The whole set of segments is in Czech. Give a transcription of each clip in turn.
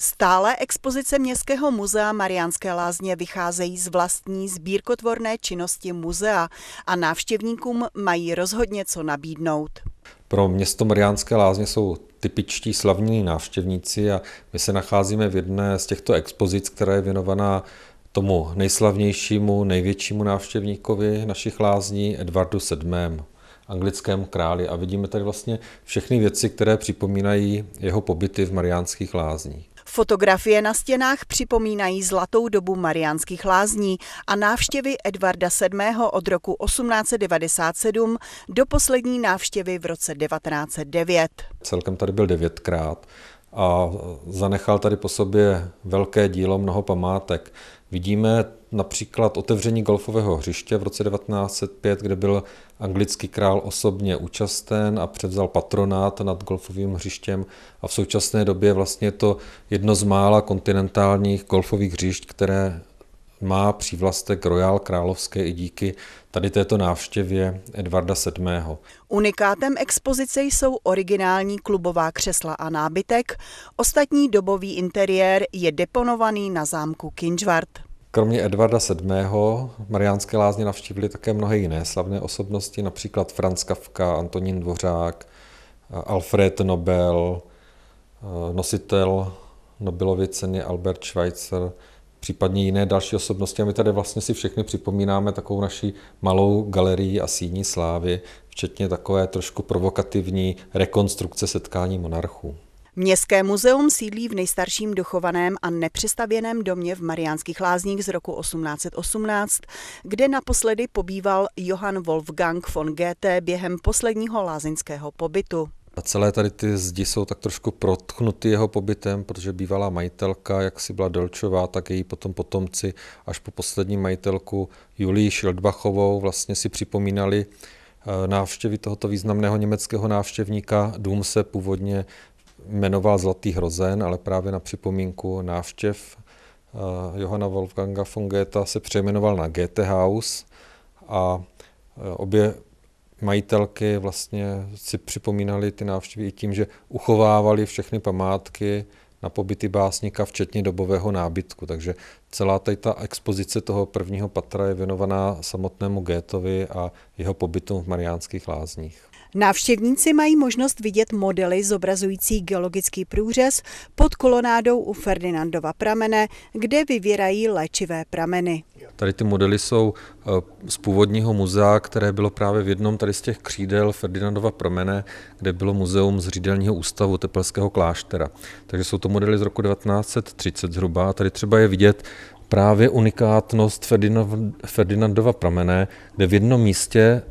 Stále expozice Městského muzea Mariánské lázně vycházejí z vlastní sbírkotvorné činnosti muzea a návštěvníkům mají rozhodně co nabídnout. Pro město Mariánské lázně jsou typičtí slavní návštěvníci a my se nacházíme v jedné z těchto expozic, která je věnovaná tomu nejslavnějšímu, největšímu návštěvníkovi našich lázní Edvardu VII anglickému králi a vidíme tady vlastně všechny věci, které připomínají jeho pobyty v Mariánských lázních. Fotografie na stěnách připomínají zlatou dobu mariánských lázní a návštěvy Edvarda VII. od roku 1897 do poslední návštěvy v roce 1909. Celkem tady byl devětkrát a zanechal tady po sobě velké dílo mnoho památek. Vidíme například otevření golfového hřiště v roce 1905, kde byl anglický král osobně účasten a převzal patronát nad golfovým hřištěm a v současné době vlastně je to jedno z mála kontinentálních golfových hřišť, které má přívlastek Royal Královské i díky tady této návštěvě Edvarda VII. Unikátem expozice jsou originální klubová křesla a nábytek, ostatní dobový interiér je deponovaný na zámku Kinžvart. Kromě Edvarda VII. Mariánské lázně navštívili také mnohé jiné slavné osobnosti, například Franz Kafka, Antonín Dvořák, Alfred Nobel, eh, nositel Nobelovy ceny Albert Schweitzer, případně jiné další osobnosti. A my tady vlastně si všechny připomínáme takovou naší malou galerii a síní slávy, včetně takové trošku provokativní rekonstrukce setkání monarchů. Městské muzeum sídlí v nejstarším dochovaném a nepřestavěném domě v Mariánských lázních z roku 1818, kde naposledy pobýval Johann Wolfgang von Goethe během posledního lázeňského pobytu. A celé tady ty zdi jsou tak trošku protchnuty jeho pobytem, protože bývalá majitelka, jak si byla Dolčová, tak její potom potomci až po poslední majitelku Julii Šildbachovou vlastně si připomínali eh, návštěvy tohoto významného německého návštěvníka. Dům se původně jmenoval Zlatý hrozen, ale právě na připomínku návštěv eh, Johana Wolfganga von Goethe se přejmenoval na House a eh, obě majitelky vlastně si připomínali ty návštěvy i tím, že uchovávali všechny památky na pobyty básníka, včetně dobového nábytku. Takže celá tady ta expozice toho prvního patra je věnovaná samotnému Gétovi a jeho pobytu v Mariánských lázních. Návštěvníci mají možnost vidět modely zobrazující geologický průřez pod kolonádou u Ferdinandova pramene, kde vyvírají léčivé prameny. Tady ty modely jsou eh, z původního muzea, které bylo právě v jednom tady z těch křídel Ferdinandova pramene, kde bylo muzeum z řídelního ústavu Tepelského kláštera. Takže jsou to modely z roku 1930 zhruba a tady třeba je vidět, právě unikátnost Ferdinandova pramene, kde v jednom místě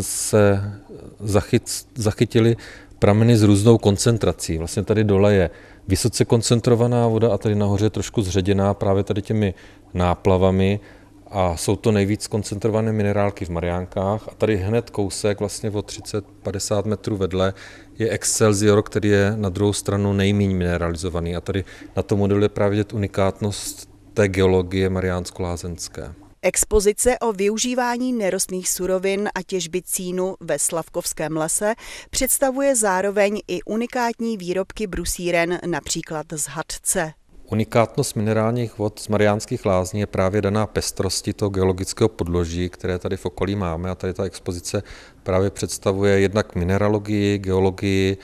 se zachyt, zachytili prameny s různou koncentrací. Vlastně tady dole je vysoce koncentrovaná voda a tady nahoře je trošku zředěná právě tady těmi náplavami a jsou to nejvíc koncentrované minerálky v Mariánkách a tady hned kousek, vlastně o 30-50 metrů vedle, je Excelsior, který je na druhou stranu nejméně mineralizovaný a tady na tom modelu je právě unikátnost té geologie mariánsko lázenské Expozice o využívání nerostných surovin a těžby cínu ve Slavkovském lese představuje zároveň i unikátní výrobky brusíren, například z hadce. Unikátnost minerálních vod z Mariánských lázní je právě daná pestrosti toho geologického podloží, které tady v okolí máme a tady ta expozice právě představuje jednak mineralogii, geologii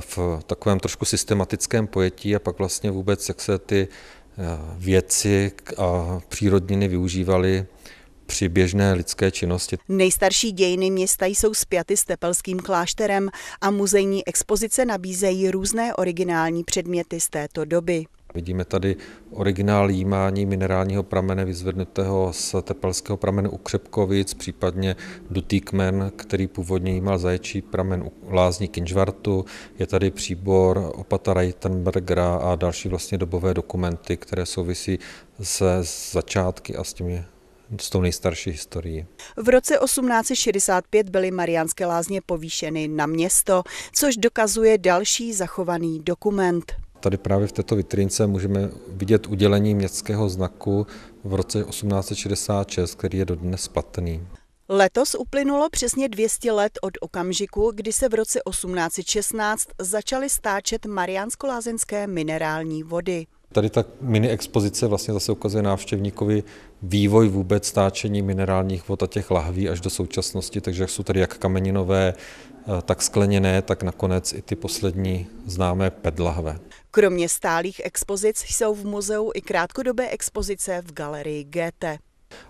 v takovém trošku systematickém pojetí a pak vlastně vůbec, jak se ty věci a přírodniny využívali při běžné lidské činnosti. Nejstarší dějiny města jsou spjaty s Tepelským klášterem a muzejní expozice nabízejí různé originální předměty z této doby. Vidíme tady originál jímání minerálního pramene vyzvednutého z tepelského pramene u Křepkovic, případně dutý kmen, který původně jímal zaječí pramen u lázní Kinžvartu. Je tady příbor opata Reitenbergera a další vlastně dobové dokumenty, které souvisí se začátky a s je s tou nejstarší historií. V roce 1865 byly Mariánské lázně povýšeny na město, což dokazuje další zachovaný dokument. Tady právě v této vitrince můžeme vidět udělení městského znaku v roce 1866, který je dodnes platný. Letos uplynulo přesně 200 let od okamžiku, kdy se v roce 1816 začaly stáčet mariánsko lázenské minerální vody. Tady ta mini expozice vlastně zase ukazuje návštěvníkovi vývoj vůbec stáčení minerálních vod a těch lahví až do současnosti, takže jsou tady jak kameninové, eh, tak skleněné, tak nakonec i ty poslední známé pedlahve. Kromě stálých expozic jsou v muzeu i krátkodobé expozice v galerii GT.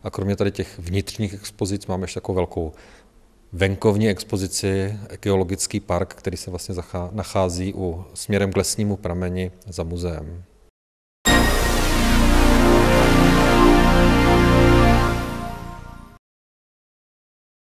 A kromě tady těch vnitřních expozic máme ještě takovou velkou venkovní expozici, geologický park, který se vlastně nachází u, směrem k lesnímu prameni za muzeem.